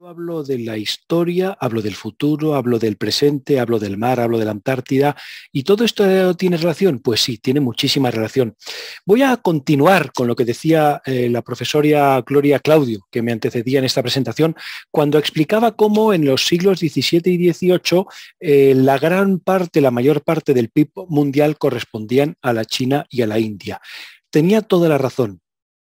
Hablo de la historia, hablo del futuro, hablo del presente, hablo del mar, hablo de la Antártida. ¿Y todo esto eh, tiene relación? Pues sí, tiene muchísima relación. Voy a continuar con lo que decía eh, la profesora Gloria Claudio, que me antecedía en esta presentación, cuando explicaba cómo en los siglos XVII y XVIII eh, la gran parte, la mayor parte del PIB mundial correspondían a la China y a la India. Tenía toda la razón,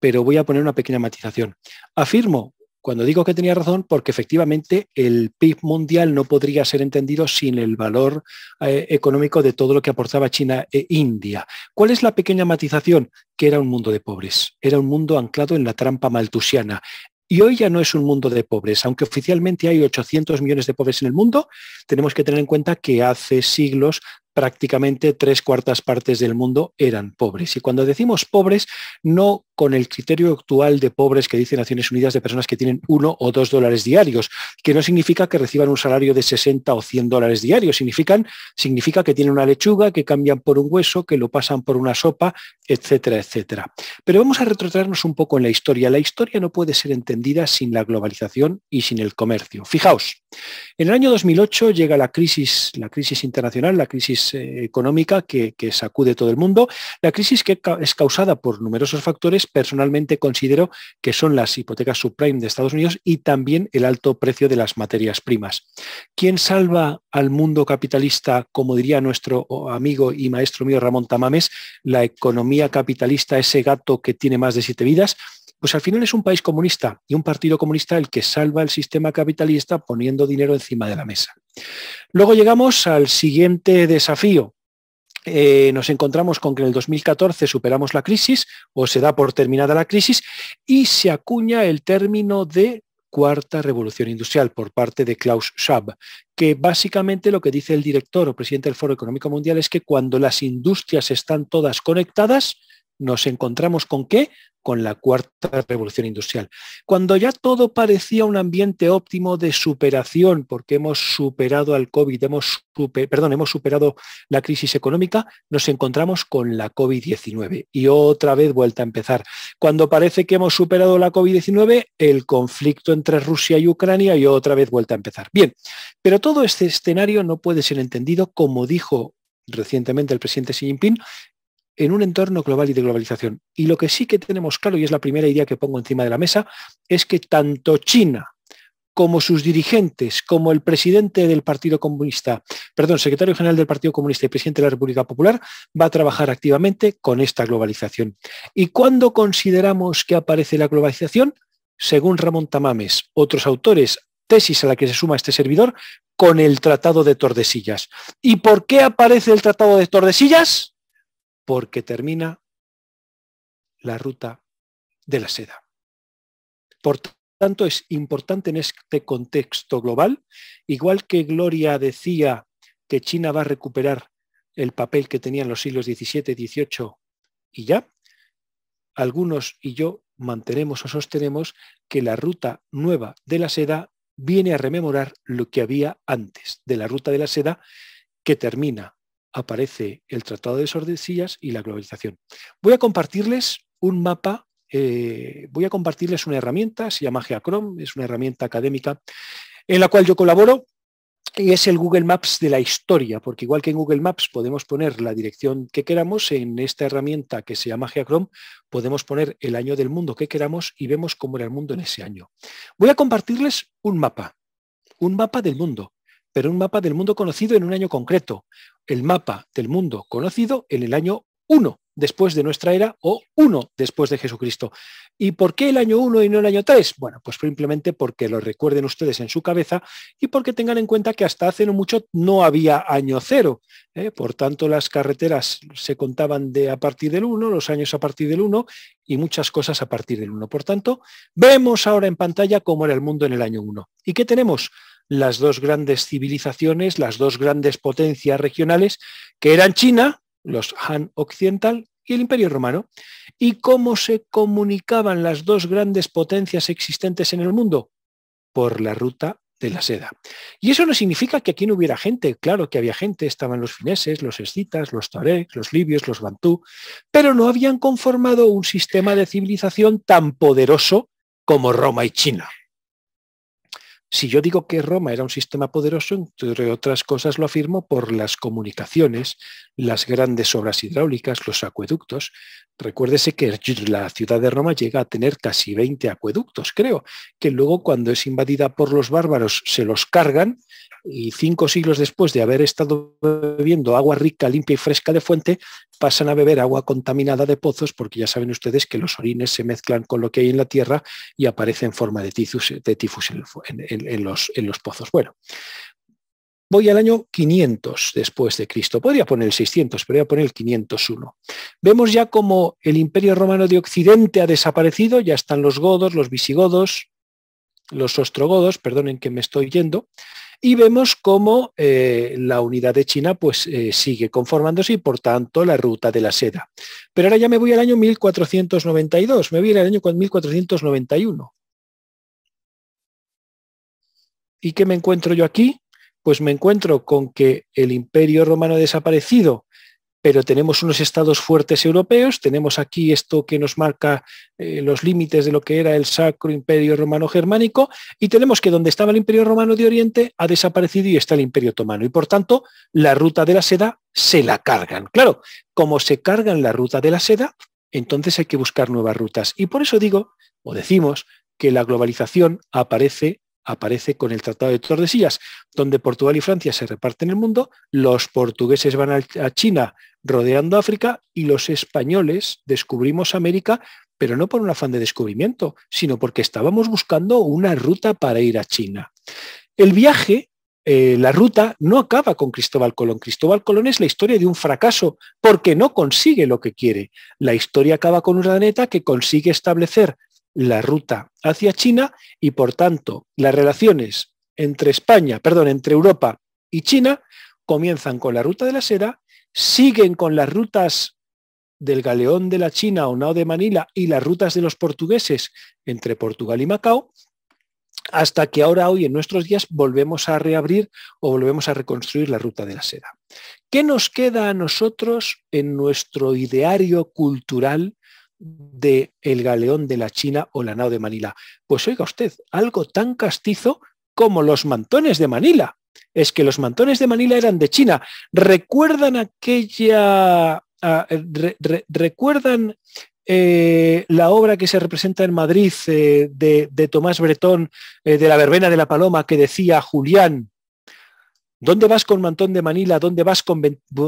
pero voy a poner una pequeña matización. Afirmo cuando digo que tenía razón, porque efectivamente el PIB mundial no podría ser entendido sin el valor eh, económico de todo lo que aportaba China e India. ¿Cuál es la pequeña matización? Que era un mundo de pobres, era un mundo anclado en la trampa maltusiana. Y hoy ya no es un mundo de pobres. Aunque oficialmente hay 800 millones de pobres en el mundo, tenemos que tener en cuenta que hace siglos prácticamente tres cuartas partes del mundo eran pobres. Y cuando decimos pobres, no con el criterio actual de pobres que dice Naciones Unidas de personas que tienen uno o dos dólares diarios, que no significa que reciban un salario de 60 o 100 dólares diarios, significa que tienen una lechuga, que cambian por un hueso, que lo pasan por una sopa, etcétera, etcétera. Pero vamos a retrotraernos un poco en la historia. La historia no puede ser entendida sin la globalización y sin el comercio. Fijaos, en el año 2008 llega la crisis, la crisis internacional, la crisis eh, económica que, que sacude todo el mundo, la crisis que es causada por numerosos factores, personalmente considero que son las hipotecas subprime de Estados Unidos y también el alto precio de las materias primas. ¿Quién salva al mundo capitalista, como diría nuestro amigo y maestro mío Ramón Tamames, la economía capitalista, ese gato que tiene más de siete vidas? Pues al final es un país comunista y un partido comunista el que salva el sistema capitalista poniendo dinero encima de la mesa. Luego llegamos al siguiente desafío. Eh, nos encontramos con que en el 2014 superamos la crisis o se da por terminada la crisis y se acuña el término de cuarta revolución industrial por parte de Klaus Schwab, que básicamente lo que dice el director o presidente del Foro Económico Mundial es que cuando las industrias están todas conectadas, nos encontramos con qué? Con la cuarta revolución industrial. Cuando ya todo parecía un ambiente óptimo de superación, porque hemos superado al COVID, hemos, hemos superado la crisis económica, nos encontramos con la COVID-19 y otra vez vuelta a empezar. Cuando parece que hemos superado la COVID-19, el conflicto entre Rusia y Ucrania y otra vez vuelta a empezar. Bien, pero todo este escenario no puede ser entendido como dijo recientemente el presidente Xi Jinping, en un entorno global y de globalización. Y lo que sí que tenemos claro, y es la primera idea que pongo encima de la mesa, es que tanto China como sus dirigentes, como el presidente del Partido Comunista, perdón, secretario general del Partido Comunista y presidente de la República Popular, va a trabajar activamente con esta globalización. ¿Y cuándo consideramos que aparece la globalización? Según Ramón Tamames, otros autores, tesis a la que se suma este servidor, con el Tratado de Tordesillas. ¿Y por qué aparece el Tratado de Tordesillas? porque termina la ruta de la seda. Por tanto, es importante en este contexto global, igual que Gloria decía que China va a recuperar el papel que tenía en los siglos XVII, XVIII y ya, algunos y yo mantenemos o sostenemos que la ruta nueva de la seda viene a rememorar lo que había antes de la ruta de la seda que termina aparece el Tratado de sordesillas y la globalización. Voy a compartirles un mapa, eh, voy a compartirles una herramienta, se llama Geachrome, es una herramienta académica en la cual yo colaboro y es el Google Maps de la historia, porque igual que en Google Maps podemos poner la dirección que queramos, en esta herramienta que se llama Geochrome podemos poner el año del mundo que queramos y vemos cómo era el mundo en ese año. Voy a compartirles un mapa, un mapa del mundo pero un mapa del mundo conocido en un año concreto. El mapa del mundo conocido en el año 1 después de nuestra era o 1 después de Jesucristo. ¿Y por qué el año 1 y no el año 3? Bueno, pues simplemente porque lo recuerden ustedes en su cabeza y porque tengan en cuenta que hasta hace no mucho no había año cero. ¿eh? Por tanto, las carreteras se contaban de a partir del 1, los años a partir del 1 y muchas cosas a partir del 1. Por tanto, vemos ahora en pantalla cómo era el mundo en el año 1. ¿Y qué tenemos? las dos grandes civilizaciones, las dos grandes potencias regionales, que eran China, los Han Occidental y el Imperio Romano, y cómo se comunicaban las dos grandes potencias existentes en el mundo por la ruta de la seda. Y eso no significa que aquí no hubiera gente, claro que había gente, estaban los fineses, los escitas, los tuaregs, los libios, los bantú, pero no habían conformado un sistema de civilización tan poderoso como Roma y China. Si yo digo que Roma era un sistema poderoso, entre otras cosas lo afirmo por las comunicaciones, las grandes obras hidráulicas, los acueductos. Recuérdese que la ciudad de Roma llega a tener casi 20 acueductos, creo, que luego cuando es invadida por los bárbaros se los cargan y cinco siglos después de haber estado bebiendo agua rica, limpia y fresca de fuente, pasan a beber agua contaminada de pozos porque ya saben ustedes que los orines se mezclan con lo que hay en la tierra y aparece en forma de tifus, de tifus en, los, pozos. Bueno, Voy al año 500 después de Cristo. Podría poner el 600, pero voy a poner el 501. Vemos ya como el imperio romano de Occidente ha desaparecido, ya están los godos, los visigodos, los ostrogodos, perdonen que me estoy yendo, y vemos cómo eh, la unidad de China pues, eh, sigue conformándose y por tanto la ruta de la seda. Pero ahora ya me voy al año 1492, me voy al año 1491. ¿Y qué me encuentro yo aquí? Pues me encuentro con que el imperio romano ha desaparecido pero tenemos unos estados fuertes europeos, tenemos aquí esto que nos marca eh, los límites de lo que era el Sacro Imperio Romano Germánico, y tenemos que donde estaba el Imperio Romano de Oriente ha desaparecido y está el Imperio Otomano, y por tanto la ruta de la seda se la cargan. Claro, como se cargan la ruta de la seda, entonces hay que buscar nuevas rutas, y por eso digo, o decimos, que la globalización aparece aparece con el Tratado de Tordesillas, donde Portugal y Francia se reparten el mundo, los portugueses van a China rodeando África y los españoles descubrimos América, pero no por un afán de descubrimiento, sino porque estábamos buscando una ruta para ir a China. El viaje, eh, la ruta, no acaba con Cristóbal Colón. Cristóbal Colón es la historia de un fracaso porque no consigue lo que quiere. La historia acaba con un planeta que consigue establecer la ruta hacia China y, por tanto, las relaciones entre España, perdón, entre Europa y China comienzan con la ruta de la seda, siguen con las rutas del galeón de la China o Nao de Manila y las rutas de los portugueses entre Portugal y Macao, hasta que ahora hoy en nuestros días volvemos a reabrir o volvemos a reconstruir la ruta de la seda. ¿Qué nos queda a nosotros en nuestro ideario cultural de el galeón de la China o la nao de Manila. Pues oiga usted, algo tan castizo como los mantones de Manila. Es que los mantones de Manila eran de China. ¿Recuerdan aquella... Ah, ¿Recuerdan eh, la obra que se representa en Madrid eh, de, Tomás Bretón, eh, de la verbena de la paloma, que decía Julián, ¿dónde vas con mantón de Manila? ¿Dónde vas con,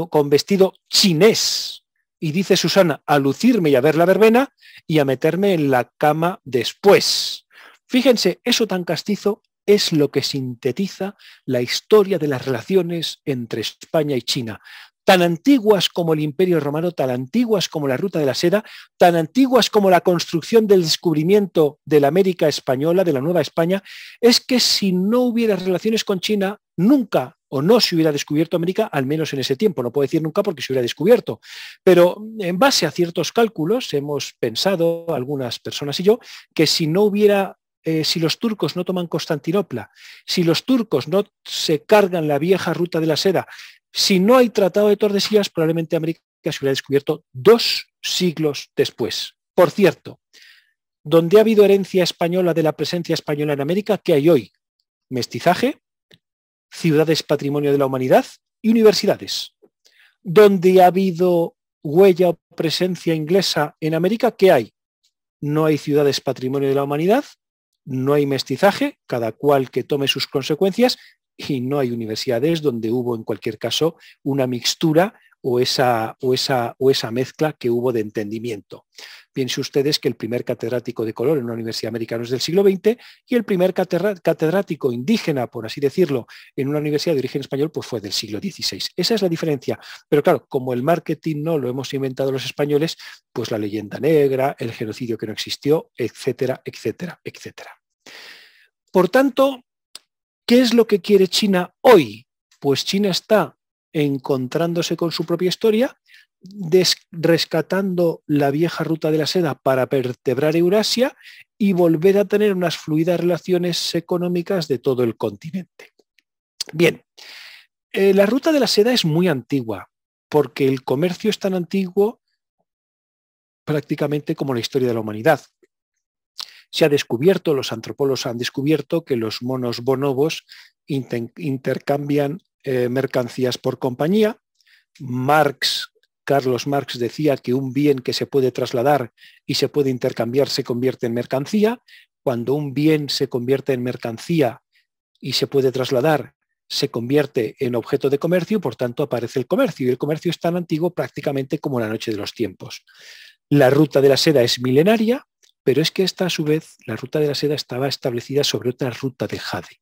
con vestido chinés? y dice Susana, a lucirme y a ver la verbena y a meterme en la cama después. Fíjense, eso tan castizo es lo que sintetiza la historia de las relaciones entre España y China, tan antiguas como el Imperio Romano, tan antiguas como la Ruta de la Seda, tan antiguas como la construcción del descubrimiento de la América española, de la Nueva España, es que si no hubiera relaciones con China, nunca o no se hubiera descubierto América, al menos en ese tiempo. No puedo decir nunca porque se hubiera descubierto. Pero en base a ciertos cálculos hemos pensado, algunas personas y yo, que si no hubiera eh, si los turcos no toman Constantinopla, si los turcos no se cargan la vieja ruta de la seda, si no hay tratado de Tordesillas, probablemente América se hubiera descubierto dos siglos después. Por cierto, donde ha habido herencia española de la presencia española en América, ¿qué hay hoy? Mestizaje, ciudades patrimonio de la humanidad y universidades. Donde ha habido huella o presencia inglesa en América, ¿qué hay? No hay ciudades patrimonio de la humanidad, no hay mestizaje, cada cual que tome sus consecuencias, y no hay universidades donde hubo en cualquier caso una mixtura o esa, o esa, o esa mezcla que hubo de entendimiento. Piense ustedes que el primer catedrático de color en una universidad americana es del siglo XX y el primer catedrático indígena, por así decirlo, en una universidad de origen español, pues fue del siglo XVI. Esa es la diferencia. Pero claro, como el marketing no lo hemos inventado los españoles, pues la leyenda negra, el genocidio que no existió, etcétera, etcétera, etcétera. Por tanto, ¿Qué es lo que quiere China hoy? Pues China está encontrándose con su propia historia, rescatando la vieja ruta de la seda para vertebrar Eurasia y volver a tener unas fluidas relaciones económicas de todo el continente. Bien, eh, la ruta de la seda es muy antigua, porque el comercio es tan antiguo prácticamente como la historia de la humanidad. Se ha descubierto, los antropólogos han descubierto que los monos bonobos intercambian eh, mercancías por compañía. Marx, Carlos Marx decía que un bien que se puede trasladar y se puede intercambiar se convierte en mercancía. Cuando un bien se convierte en mercancía y se puede trasladar, se convierte en objeto de comercio, por tanto aparece el comercio. Y el comercio es tan antiguo prácticamente como la noche de los tiempos. La ruta de la seda es milenaria, pero es que esta, a su vez, la ruta de la seda estaba establecida sobre otra ruta de jade.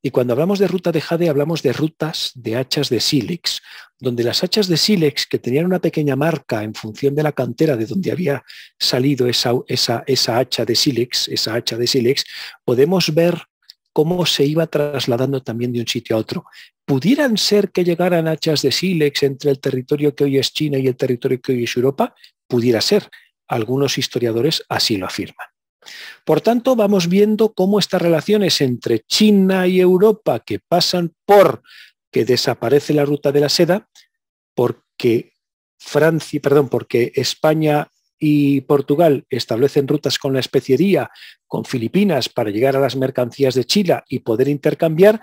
Y cuando hablamos de ruta de jade, hablamos de rutas de hachas de sílex, donde las hachas de sílex, que tenían una pequeña marca en función de la cantera de donde había salido esa, esa hacha de sílex, esa hacha de sílex, podemos ver cómo se iba trasladando también de un sitio a otro. ¿Pudieran ser que llegaran hachas de sílex entre el territorio que hoy es China y el territorio que hoy es Europa? Pudiera ser, algunos historiadores así lo afirman. Por tanto, vamos viendo cómo estas relaciones entre China y Europa que pasan por que desaparece la ruta de la seda, porque Francia, perdón, porque España y Portugal establecen rutas con la especiería, con Filipinas, para llegar a las mercancías de Chile y poder intercambiar,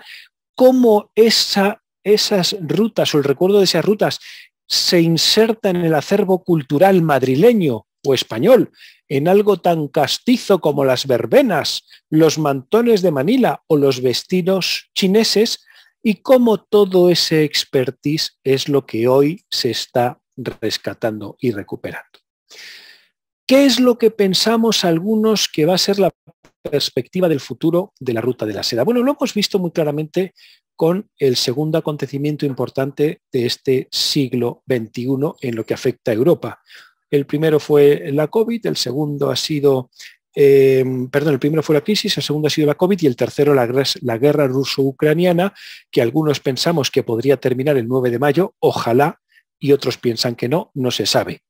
cómo esa, esas rutas o el recuerdo de esas rutas se inserta en el acervo cultural madrileño o español, en algo tan castizo como las verbenas, los mantones de Manila o los vestidos chineses, y cómo todo ese expertise es lo que hoy se está rescatando y recuperando. ¿Qué es lo que pensamos algunos que va a ser la perspectiva del futuro de la ruta de la seda? Bueno, lo hemos visto muy claramente con el segundo acontecimiento importante de este siglo XXI en lo que afecta a Europa, el primero fue la COVID, el segundo ha sido, eh, perdón, el primero fue la crisis, el segundo ha sido la COVID y el tercero la, guerra ruso-ucraniana, que algunos pensamos que podría terminar el 9 de mayo, ojalá, y otros piensan que no, no se sabe.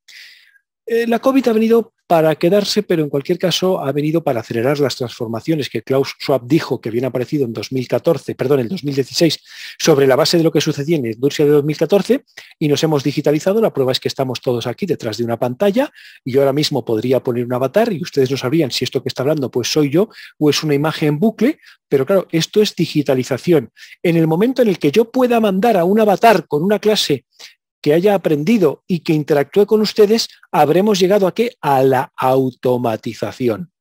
Eh, la COVID ha venido para quedarse, pero en cualquier caso ha venido para acelerar las transformaciones que Klaus Schwab dijo que habían aparecido en 2014, perdón, en 2016, sobre la base de lo que sucedía en la de 2014 y nos hemos digitalizado. La prueba es que estamos todos aquí detrás de una pantalla y yo ahora mismo podría poner un avatar y ustedes no sabrían si esto que está hablando pues soy yo o es una imagen en bucle, pero claro, esto es digitalización. En el momento en el que yo pueda mandar a un avatar con una clase que haya aprendido y que interactúe con ustedes, habremos llegado a qué? A la automatización.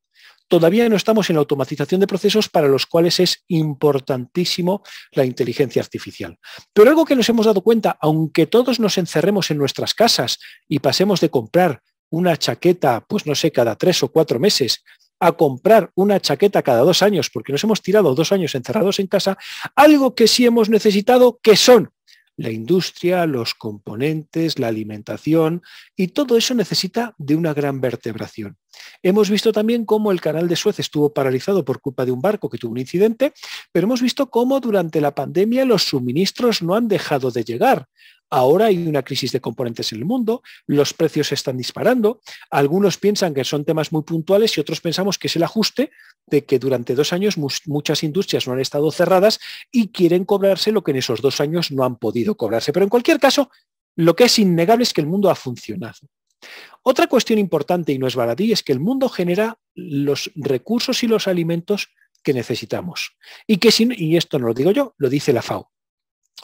Todavía no estamos en la automatización de procesos para los cuales es importantísimo la inteligencia artificial. Pero algo que nos hemos dado cuenta, aunque todos nos encerremos en nuestras casas y pasemos de comprar una chaqueta, pues no sé, cada tres o cuatro meses, a comprar una chaqueta cada dos años, porque nos hemos tirado dos años encerrados en casa, algo que sí hemos necesitado, que son la industria, los componentes, la alimentación y todo eso necesita de una gran vertebración. Hemos visto también cómo el canal de Suez estuvo paralizado por culpa de un barco que tuvo un incidente, pero hemos visto cómo durante la pandemia los suministros no han dejado de llegar. Ahora hay una crisis de componentes en el mundo, los precios están disparando, algunos piensan que son temas muy puntuales y otros pensamos que es el ajuste de que durante dos años muchas industrias no han estado cerradas y quieren cobrarse lo que en esos dos años no han podido cobrarse. Pero en cualquier caso, lo que es innegable es que el mundo ha funcionado. Otra cuestión importante y no es baladí es que el mundo genera los recursos y los alimentos que necesitamos. Y que y esto no lo digo yo, lo dice la FAO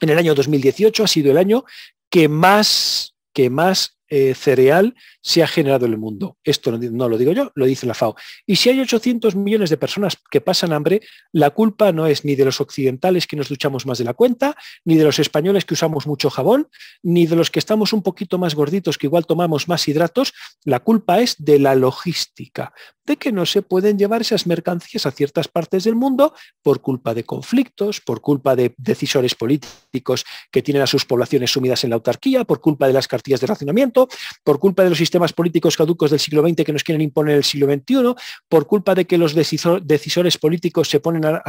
en el año 2018 ha sido el año que más, que más eh, cereal se ha generado en el mundo. Esto no, lo digo yo, lo dice la FAO. Y si hay 800 millones de personas que pasan hambre, la culpa no es ni de los occidentales que nos duchamos más de la cuenta, ni de los españoles que usamos mucho jabón, ni de los que estamos un poquito más gorditos que igual tomamos más hidratos. La culpa es de la logística, de que no se pueden llevar esas mercancías a ciertas partes del mundo por culpa de conflictos, por culpa de decisores políticos que tienen a sus poblaciones sumidas en la autarquía, por culpa de las cartillas de racionamiento por culpa de los sistemas políticos caducos del siglo XX que nos quieren imponer el siglo XXI, por culpa de que los decisores políticos se ponen a,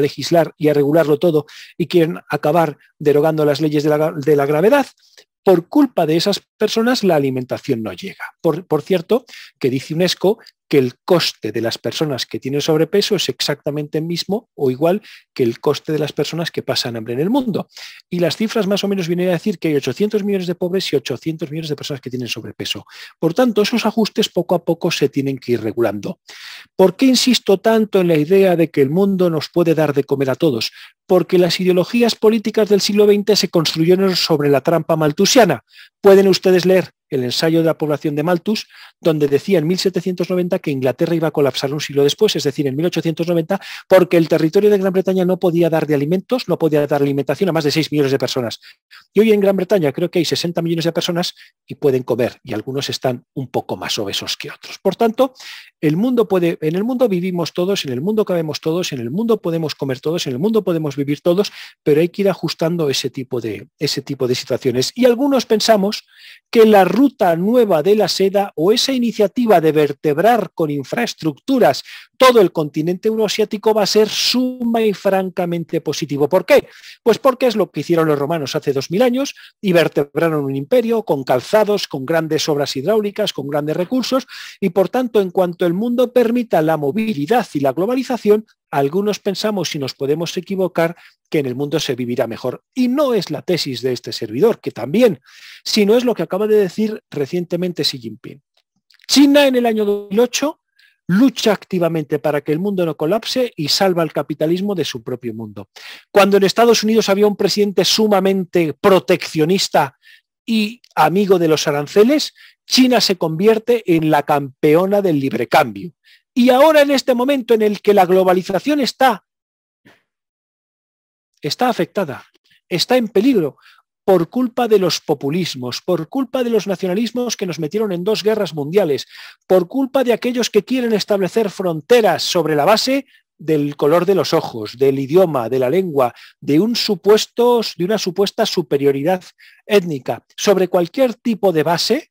legislar y a regularlo todo y quieren acabar derogando las leyes de la, gravedad, por culpa de esas personas la alimentación no llega. por, cierto, que dice UNESCO que el coste de las personas que tienen sobrepeso es exactamente el mismo o igual que el coste de las personas que pasan hambre en el mundo. Y las cifras más o menos vienen a decir que hay 800 millones de pobres y 800 millones de personas que tienen sobrepeso. Por tanto, esos ajustes poco a poco se tienen que ir regulando. ¿Por qué insisto tanto en la idea de que el mundo nos puede dar de comer a todos? Porque las ideologías políticas del siglo XX se construyeron sobre la trampa maltusiana. Pueden ustedes leer el ensayo de la población de Malthus, donde decía en 1790 que Inglaterra iba a colapsar un siglo después, es decir, en 1890, porque el territorio de Gran Bretaña no podía dar de alimentos, no podía dar alimentación a más de 6 millones de personas. Y hoy en Gran Bretaña creo que hay 60 millones de personas y pueden comer, y algunos están un poco más obesos que otros. Por tanto, el mundo puede, en el mundo vivimos todos, en el mundo cabemos todos, en el mundo podemos comer todos, en el mundo podemos vivir todos, pero hay que ir ajustando ese tipo de, ese tipo de situaciones. Y algunos pensamos que la ruta nueva de la seda o esa iniciativa de vertebrar con infraestructuras todo el continente euroasiático va a ser suma y francamente positivo. ¿Por qué? Pues porque es lo que hicieron los romanos hace 2000 años y vertebraron un imperio con calzados, con grandes obras hidráulicas, con grandes recursos y por tanto en cuanto el mundo permita la movilidad y la globalización, algunos pensamos si nos podemos equivocar que en el mundo se vivirá mejor. Y no es la tesis de este servidor, que también, sino es lo que acaba de decir recientemente Xi Jinping. China en el año 2008 lucha activamente para que el mundo no colapse y salva al capitalismo de su propio mundo. Cuando en Estados Unidos había un presidente sumamente proteccionista y amigo de los aranceles, China se convierte en la campeona del libre cambio. Y ahora en este momento en el que la globalización está, está afectada, está en peligro por culpa de los populismos, por culpa de los nacionalismos que nos metieron en dos guerras mundiales, por culpa de aquellos que quieren establecer fronteras sobre la base del color de los ojos, del idioma, de la lengua, de un de una supuesta superioridad étnica, sobre cualquier tipo de base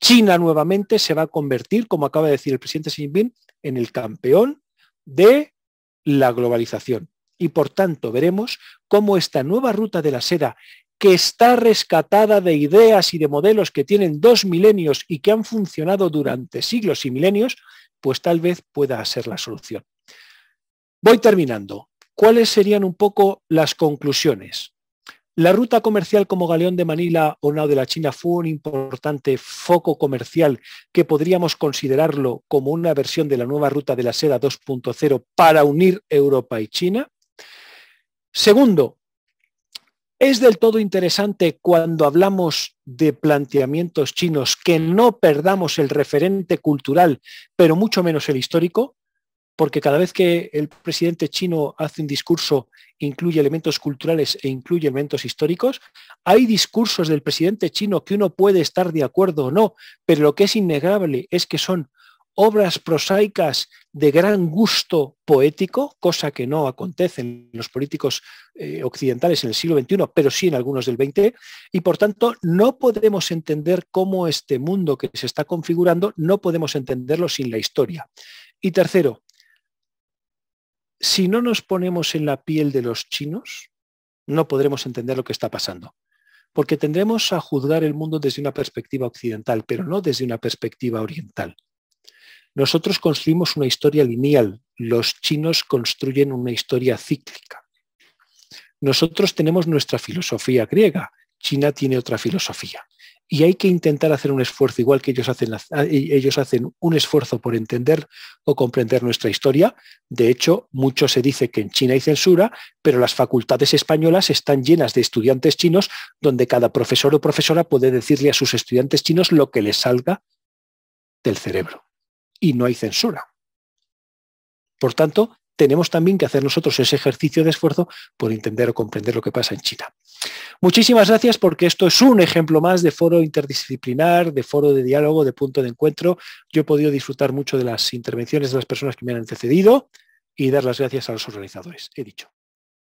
China nuevamente se va a convertir, como acaba de decir el presidente Xi Jinping, en el campeón de la globalización. Y por tanto veremos cómo esta nueva ruta de la seda, que está rescatada de ideas y de modelos que tienen dos milenios y que han funcionado durante siglos y milenios, pues tal vez pueda ser la solución. Voy terminando. ¿Cuáles serían un poco las conclusiones? La ruta comercial como Galeón de Manila o Nao de la China fue un importante foco comercial que podríamos considerarlo como una versión de la nueva ruta de la seda 2.0 para unir Europa y China. Segundo, es del todo interesante cuando hablamos de planteamientos chinos que no perdamos el referente cultural, pero mucho menos el histórico porque cada vez que el presidente chino hace un discurso, incluye elementos culturales e incluye elementos históricos, hay discursos del presidente chino que uno puede estar de acuerdo o no, pero lo que es innegable es que son obras prosaicas de gran gusto poético, cosa que no acontece en los políticos eh, occidentales en el siglo XXI, pero sí en algunos del XX, y por tanto no podemos entender cómo este mundo que se está configurando, no podemos entenderlo sin la historia. Y tercero, si no nos ponemos en la piel de los chinos, no podremos entender lo que está pasando, porque tendremos a juzgar el mundo desde una perspectiva occidental, pero no desde una perspectiva oriental. Nosotros construimos una historia lineal, los chinos construyen una historia cíclica. Nosotros tenemos nuestra filosofía griega, China tiene otra filosofía y hay que intentar hacer un esfuerzo, igual que ellos hacen, ah, ellos hacen un esfuerzo por entender o comprender nuestra historia. De hecho, mucho se dice que en China hay censura, pero las facultades españolas están llenas de estudiantes chinos donde cada profesor o profesora puede decirle a sus estudiantes chinos lo que les salga del cerebro. Y no hay censura. Por tanto, tenemos también que hacer nosotros ese ejercicio de esfuerzo por entender o comprender lo que pasa en China. Muchísimas gracias porque esto es un ejemplo más de foro interdisciplinar, de foro de diálogo, de punto de encuentro. Yo he podido disfrutar mucho de las intervenciones de las personas que me han antecedido y dar las gracias a los organizadores. He dicho.